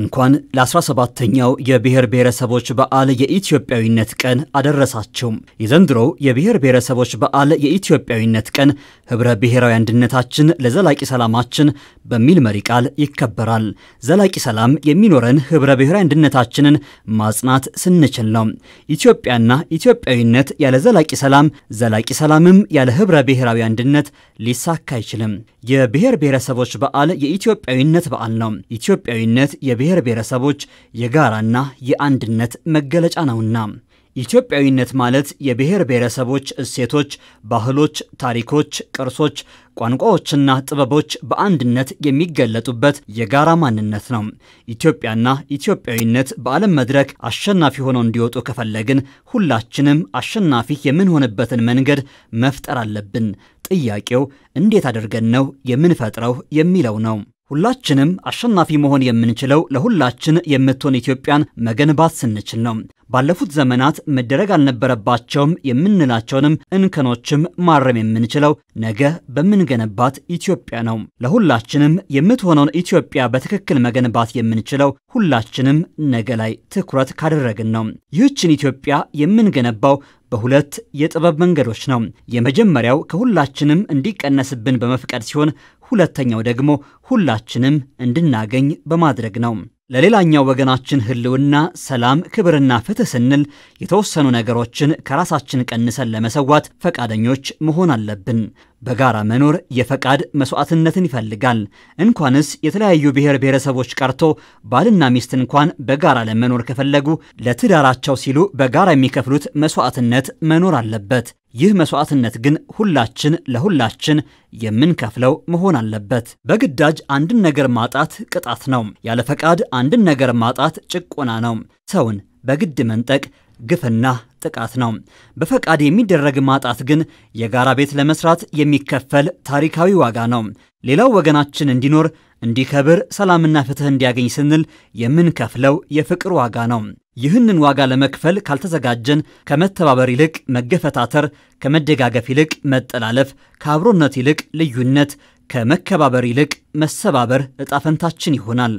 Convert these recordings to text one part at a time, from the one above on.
እንኳን ለ17ተኛው የብሔር ብሔረሰቦች በዓል የኢትዮጵያዊነት ቀን አደረሳቸው። የዘንድሮው የብሔር ብሔረሰቦች በዓል የኢትዮጵያዊነት ቀን ህብረ ብሔራዊ አንድነታችን ለዘላቂ ሰላማችን በሚል መሪ ቃል ይከበራል። ዘላቂ ሰላም የሚኖረን ኅብረ ብሔራዊ አንድነታችንን ማጽናት ስንችል ነው። ኢትዮጵያና ኢትዮጵያዊነት ያለ ዘላቂ ሰላም፣ ዘላቂ ሰላምም ያለ ህብረ ብሔራዊ አንድነት ሊሳካ አይችልም። የብሔር ብሔረሰቦች በዓል የኢትዮጵያዊነት በዓል ነው። ኢትዮጵያዊነት የብሔር ብሔር ብሔረሰቦች የጋራና የአንድነት መገለጫ ነውና ኢትዮጵያዊነት ማለት የብሔር ብሔረሰቦች እሴቶች፣ ባህሎች፣ ታሪኮች፣ ቅርሶች፣ ቋንቋዎችና ጥበቦች በአንድነት የሚገለጡበት የጋራ ማንነት ነው። ኢትዮጵያና ኢትዮጵያዊነት በዓለም መድረክ አሸናፊ ሆነው እንዲወጡ ከፈለግን ሁላችንም አሸናፊ የምንሆንበትን መንገድ መፍጠር አለብን። ጥያቄው እንዴት አድርገን ነው የምንፈጥረው የሚለው ነው። ሁላችንም አሸናፊ መሆን የምንችለው ለሁላችን የምትሆን ኢትዮጵያን መገንባት ስንችል ነው። ባለፉት ዘመናት መደረግ አልነበረባቸውም የምንላቸውንም እንከኖችም ማረም የምንችለው ነገ በምንገነባት ኢትዮጵያ ነው። ለሁላችንም የምትሆነውን ኢትዮጵያ በትክክል መገንባት የምንችለው ሁላችንም ነገ ላይ ትኩረት ካደረግን ነው። ይህችን ኢትዮጵያ የምንገነባው በሁለት የጥበብ መንገዶች ነው። የመጀመሪያው ከሁላችንም እንዲቀነስብን በመፍቀድ ሲሆን ሁለተኛው ደግሞ ሁላችንም እንድናገኝ በማድረግ ነው። ለሌላኛው ወገናችን ህልውና፣ ሰላም፣ ክብርና ፍትህ ስንል የተወሰኑ ነገሮችን ከራሳችን ቀንሰን ለመሰዋት ፈቃደኞች መሆን አለብን። በጋራ መኖር የፈቃድ መስዋዕትነትን ይፈልጋል። እንኳንስ የተለያዩ ብሔር ብሔረሰቦች ቀርቶ ባልና ሚስት እንኳን በጋራ ለመኖር ከፈለጉ ለትዳራቸው ሲሉ በጋራ የሚከፍሉት መስዋዕትነት መኖር አለበት። ይህ መስዋዕትነት ግን ሁላችን ለሁላችን የምንከፍለው መሆን አለበት። በግዳጅ አንድን ነገር ማጣት ቅጣት ነው። ያለ ፈቃድ አንድን ነገር ማጣት ጭቆና ነው። ሰውን በግድ መንጠቅ ግፍና ጥቃት ነው። በፈቃድ የሚደረግ ማጣት ግን የጋራ ቤት ለመስራት የሚከፈል ታሪካዊ ዋጋ ነው። ሌላው ወገናችን እንዲኖር እንዲከብር ሰላምና ፍትህ እንዲያገኝ ስንል የምንከፍለው የፍቅር ዋጋ ነው። ይህንን ዋጋ ለመክፈል ካልተዘጋጀን ከመተባበር ይልቅ መገፈታተር፣ ከመደጋገፍ ይልቅ መጠላለፍ፣ ከአብሮነት ይልቅ ልዩነት፣ ከመከባበር ይልቅ መሰባበር እጣፈንታችን ይሆናል።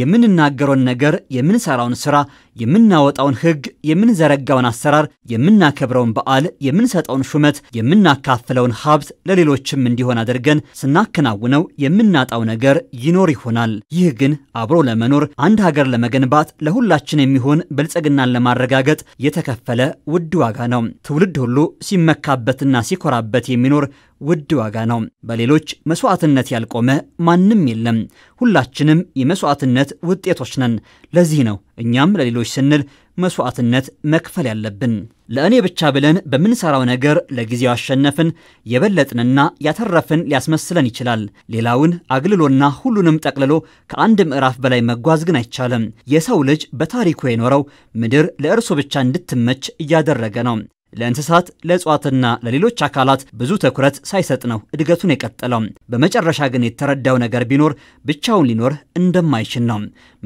የምንናገረውን ነገር፣ የምንሰራውን ስራ፣ የምናወጣውን ህግ፣ የምንዘረጋውን አሰራር፣ የምናከብረውን በዓል፣ የምንሰጠውን ሹመት፣ የምናካፍለውን ሀብት ለሌሎችም እንዲሆን አድርገን ስናከናውነው የምናጣው ነገር ይኖር ይሆናል። ይህ ግን አብሮ ለመኖር አንድ ሀገር ለመገንባት ለሁላችን የሚሆን ብልጽግናን ለማረጋገጥ የተከፈለ ውድ ዋጋ ነው። ትውልድ ሁሉ ሲመካበትና ሲኮራበት የሚኖር ውድ ዋጋ ነው። በሌሎች መስዋዕትነት ያልቆመ ማንም የለም። ሁላችንም የመስዋዕትነት ውጤቶች ነን። ለዚህ ነው እኛም ለሌሎች ስንል መስዋዕትነት መክፈል ያለብን። ለእኔ ብቻ ብለን በምንሰራው ነገር ለጊዜው አሸነፍን የበለጥንና ያተረፍን ሊያስመስለን ይችላል። ሌላውን አግልሎና ሁሉንም ጠቅልሎ ከአንድ ምዕራፍ በላይ መጓዝ ግን አይቻልም። የሰው ልጅ በታሪኩ የኖረው ምድር ለእርሱ ብቻ እንድትመች እያደረገ ነው። ለእንስሳት ለእጽዋትና ለሌሎች አካላት ብዙ ትኩረት ሳይሰጥ ነው እድገቱን የቀጠለው። በመጨረሻ ግን የተረዳው ነገር ቢኖር ብቻውን ሊኖር እንደማይችል ነው።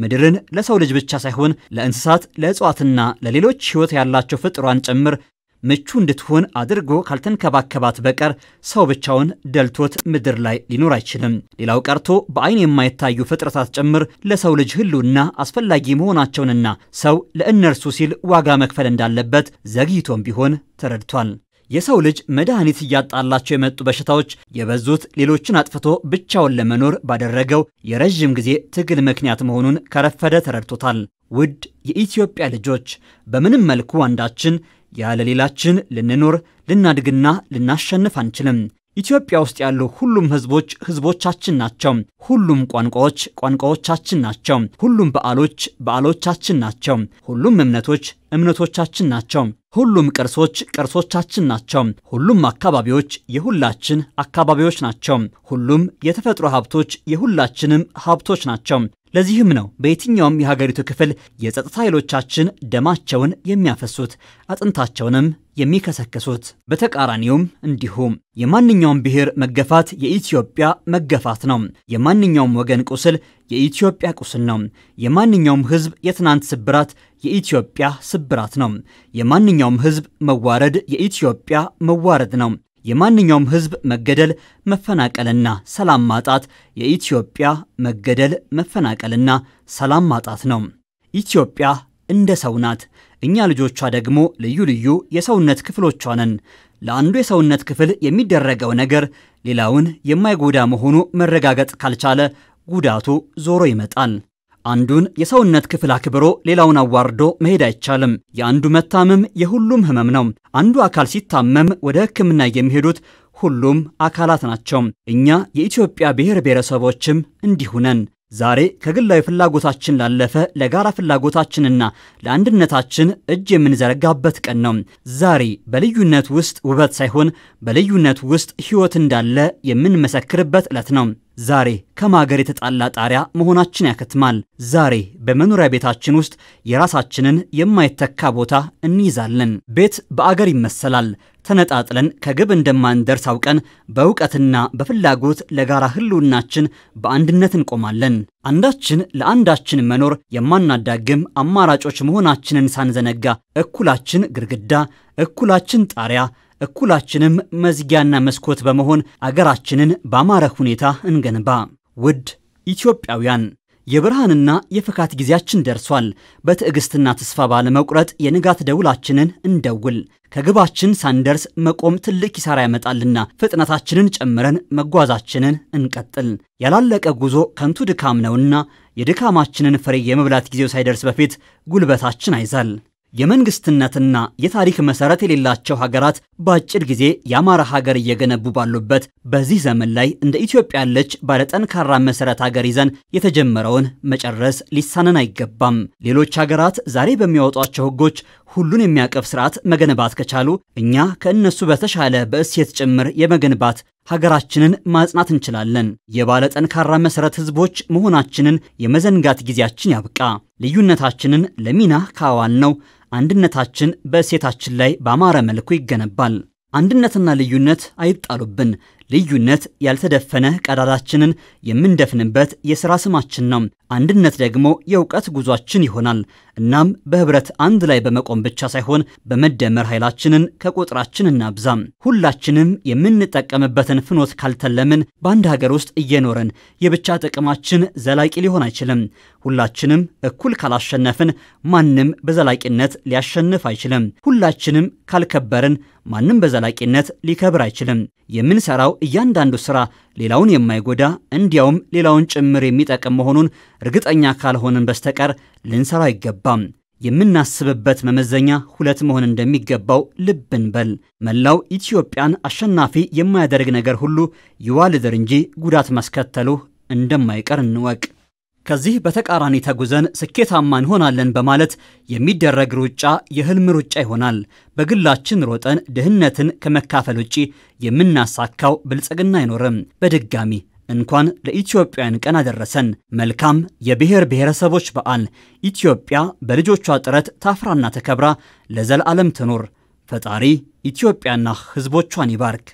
ምድርን ለሰው ልጅ ብቻ ሳይሆን ለእንስሳት ለእጽዋትና ለሌሎች ሕይወት ያላቸው ፍጥሯን ጭምር ምቹ እንድትሆን አድርጎ ካልተንከባከባት በቀር ሰው ብቻውን ደልቶት ምድር ላይ ሊኖር አይችልም። ሌላው ቀርቶ በአይን የማይታዩ ፍጥረታት ጭምር ለሰው ልጅ ህልውና አስፈላጊ መሆናቸውንና ሰው ለእነርሱ ሲል ዋጋ መክፈል እንዳለበት ዘግይቶም ቢሆን ተረድቷል። የሰው ልጅ መድኃኒት እያጣላቸው የመጡ በሽታዎች የበዙት ሌሎችን አጥፍቶ ብቻውን ለመኖር ባደረገው የረዥም ጊዜ ትግል ምክንያት መሆኑን ከረፈደ ተረድቶታል። ውድ የኢትዮጵያ ልጆች በምንም መልኩ አንዳችን ያለ ሌላችን ልንኖር ልናድግና ልናሸንፍ አንችልም። ኢትዮጵያ ውስጥ ያሉ ሁሉም ህዝቦች ህዝቦቻችን ናቸው። ሁሉም ቋንቋዎች ቋንቋዎቻችን ናቸው። ሁሉም በዓሎች በዓሎቻችን ናቸው። ሁሉም እምነቶች እምነቶቻችን ናቸው። ሁሉም ቅርሶች ቅርሶቻችን ናቸው። ሁሉም አካባቢዎች የሁላችን አካባቢዎች ናቸው። ሁሉም የተፈጥሮ ሀብቶች የሁላችንም ሀብቶች ናቸው። ለዚህም ነው በየትኛውም የሀገሪቱ ክፍል የጸጥታ ኃይሎቻችን ደማቸውን የሚያፈሱት አጥንታቸውንም የሚከሰከሱት በተቃራኒውም እንዲሁም የማንኛውም ብሔር መገፋት የኢትዮጵያ መገፋት ነው። የማንኛውም ወገን ቁስል የኢትዮጵያ ቁስል ነው። የማንኛውም ሕዝብ የትናንት ስብራት የኢትዮጵያ ስብራት ነው። የማንኛውም ሕዝብ መዋረድ የኢትዮጵያ መዋረድ ነው። የማንኛውም ህዝብ መገደል መፈናቀልና ሰላም ማጣት የኢትዮጵያ መገደል መፈናቀልና ሰላም ማጣት ነው። ኢትዮጵያ እንደ ሰው ናት። እኛ ልጆቿ ደግሞ ልዩ ልዩ የሰውነት ክፍሎቿ ነን። ለአንዱ የሰውነት ክፍል የሚደረገው ነገር ሌላውን የማይጎዳ መሆኑ መረጋገጥ ካልቻለ ጉዳቱ ዞሮ ይመጣል። አንዱን የሰውነት ክፍል አክብሮ ሌላውን አዋርዶ መሄድ አይቻልም። የአንዱ መታመም የሁሉም ህመም ነው። አንዱ አካል ሲታመም ወደ ህክምና የሚሄዱት ሁሉም አካላት ናቸው። እኛ የኢትዮጵያ ብሔር ብሔረሰቦችም እንዲሁ ነን። ዛሬ ከግላዊ ፍላጎታችን ላለፈ ለጋራ ፍላጎታችንና ለአንድነታችን እጅ የምንዘረጋበት ቀን ነው። ዛሬ በልዩነት ውስጥ ውበት ሳይሆን በልዩነት ውስጥ ህይወት እንዳለ የምንመሰክርበት ዕለት ነው። ዛሬ ከማገር የተጣላ ጣሪያ መሆናችን ያከትማል። ዛሬ በመኖሪያ ቤታችን ውስጥ የራሳችንን የማይተካ ቦታ እንይዛለን። ቤት በአገር ይመሰላል። ተነጣጥለን ከግብ እንደማንደርስ አውቀን በእውቀትና በፍላጎት ለጋራ ህልውናችን በአንድነት እንቆማለን። አንዳችን ለአንዳችን መኖር የማናዳግም አማራጮች መሆናችንን ሳንዘነጋ እኩላችን ግድግዳ፣ እኩላችን ጣሪያ እኩላችንም መዝጊያና መስኮት በመሆን አገራችንን ባማረ ሁኔታ እንገንባ። ውድ ኢትዮጵያውያን የብርሃንና የፍካት ጊዜያችን ደርሷል። በትዕግስትና ተስፋ ባለመቁረጥ የንጋት ደውላችንን እንደውል። ከግባችን ሳንደርስ መቆም ትልቅ ኪሳራ ያመጣልና ፍጥነታችንን ጨምረን መጓዛችንን እንቀጥል። ያላለቀ ጉዞ ከንቱ ድካም ነውና የድካማችንን ፍሬ የመብላት ጊዜው ሳይደርስ በፊት ጉልበታችን አይዛል። የመንግስትነትና የታሪክ መሰረት የሌላቸው ሀገራት በአጭር ጊዜ የአማራ ሀገር እየገነቡ ባሉበት በዚህ ዘመን ላይ እንደ ኢትዮጵያ ያለች ባለጠንካራ መሰረት ሀገር ይዘን የተጀመረውን መጨረስ ሊሳነን አይገባም። ሌሎች ሀገራት ዛሬ በሚያወጧቸው ህጎች ሁሉን የሚያቀፍ ስርዓት መገንባት ከቻሉ እኛ ከእነሱ በተሻለ በእሴት ጭምር የመገንባት ሀገራችንን ማጽናት እንችላለን። የባለ ጠንካራ መሰረት ህዝቦች መሆናችንን የመዘንጋት ጊዜያችን ያብቃ። ልዩነታችንን ለሚና ካዋል ነው አንድነታችን በእሴታችን ላይ በአማረ መልኩ ይገነባል። አንድነትና ልዩነት አይጣሉብን። ልዩነት ያልተደፈነ ቀዳዳችንን የምንደፍንበት የሥራ ስማችን ነው። አንድነት ደግሞ የእውቀት ጉዟችን ይሆናል። እናም በህብረት አንድ ላይ በመቆም ብቻ ሳይሆን በመደመር ኃይላችንን ከቁጥራችን እናብዛም። ሁላችንም የምንጠቀምበትን ፍኖት ካልተለምን በአንድ ሀገር ውስጥ እየኖርን የብቻ ጥቅማችን ዘላቂ ሊሆን አይችልም። ሁላችንም እኩል ካላሸነፍን ማንም በዘላቂነት ሊያሸንፍ አይችልም። ሁላችንም ካልከበርን ማንም በዘላቂነት ሊከብር አይችልም። የምንሰራው እያንዳንዱ ስራ ሌላውን የማይጎዳ እንዲያውም ሌላውን ጭምር የሚጠቅም መሆኑን እርግጠኛ ካልሆንን በስተቀር ልንሰራው አይገባም። የምናስብበት መመዘኛ ሁለት መሆን እንደሚገባው ልብ እንበል። መላው ኢትዮጵያን አሸናፊ የማያደርግ ነገር ሁሉ ይዋልድር እንጂ ጉዳት ማስከተሉ እንደማይቀር እንወቅ። ከዚህ በተቃራኒ ተጉዘን ስኬታማ እንሆናለን በማለት የሚደረግ ሩጫ የህልም ሩጫ ይሆናል። በግላችን ሮጠን ድህነትን ከመካፈል ውጪ የምናሳካው ብልጽግና አይኖርም። በድጋሚ እንኳን ለኢትዮጵያውያን ቀን አደረሰን። መልካም የብሔር ብሔረሰቦች በዓል። ኢትዮጵያ በልጆቿ ጥረት ታፍራና ተከብራ ለዘላለም ትኑር። ፈጣሪ ኢትዮጵያና ሕዝቦቿን ይባርክ።